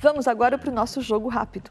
Vamos agora para o nosso jogo rápido.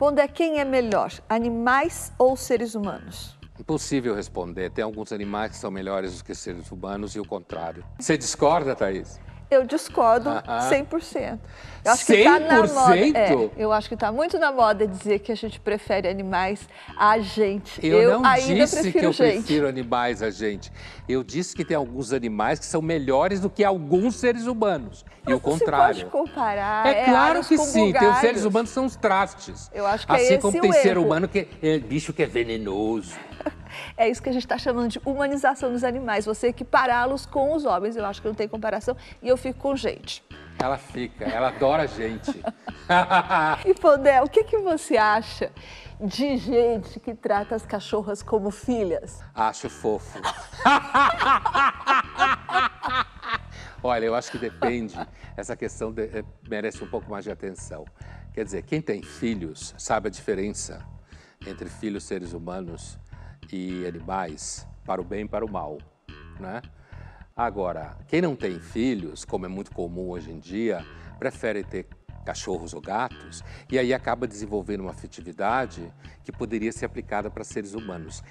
Onde é quem é melhor, animais ou seres humanos? Impossível responder. Tem alguns animais que são melhores do que seres humanos e o contrário. Você discorda, Thaís? Eu discordo 100%. Ah, ah. Eu acho 100%? que tá na moda. É, eu acho que está muito na moda dizer que a gente prefere animais a gente. Eu, eu não disse que eu gente. prefiro animais a gente. Eu disse que tem alguns animais que são melhores do que alguns seres humanos. Mas e o contrário. Você pode comparar. É, é claro que sim. Tem os seres humanos são os trastes. Eu acho que é assim é esse como tem erro. ser humano que é bicho que é venenoso. É isso que a gente está chamando de humanização dos animais, você equipará-los com os homens. Eu acho que não tem comparação e eu fico com gente. Ela fica, ela adora gente. e Pondé, o que, que você acha de gente que trata as cachorras como filhas? Acho fofo. Olha, eu acho que depende. Essa questão de, eh, merece um pouco mais de atenção. Quer dizer, quem tem filhos sabe a diferença entre filhos seres humanos e animais para o bem e para o mal, né? Agora, quem não tem filhos, como é muito comum hoje em dia, prefere ter cachorros ou gatos e aí acaba desenvolvendo uma afetividade que poderia ser aplicada para seres humanos.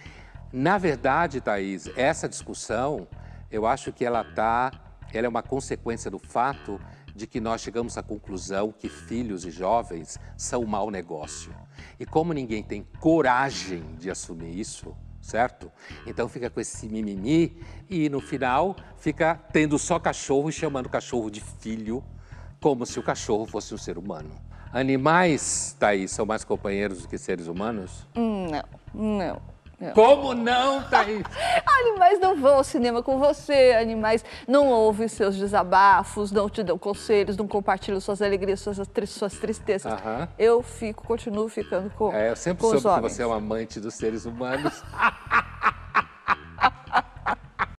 Na verdade, Thaís, essa discussão, eu acho que ela tá, ela é uma consequência do fato de que nós chegamos à conclusão que filhos e jovens são um mau negócio. E como ninguém tem coragem de assumir isso, certo? Então fica com esse mimimi e no final fica tendo só cachorro e chamando o cachorro de filho, como se o cachorro fosse um ser humano. Animais, Thaís, são mais companheiros do que seres humanos? Hum, não, não. É. Como não, Thaís? animais não vão ao cinema com você, animais não ouvem seus desabafos, não te dão conselhos, não compartilham suas alegrias, suas, suas tristezas. Eu fico, continuo ficando com. É, eu sempre com soube que você é um amante dos seres humanos.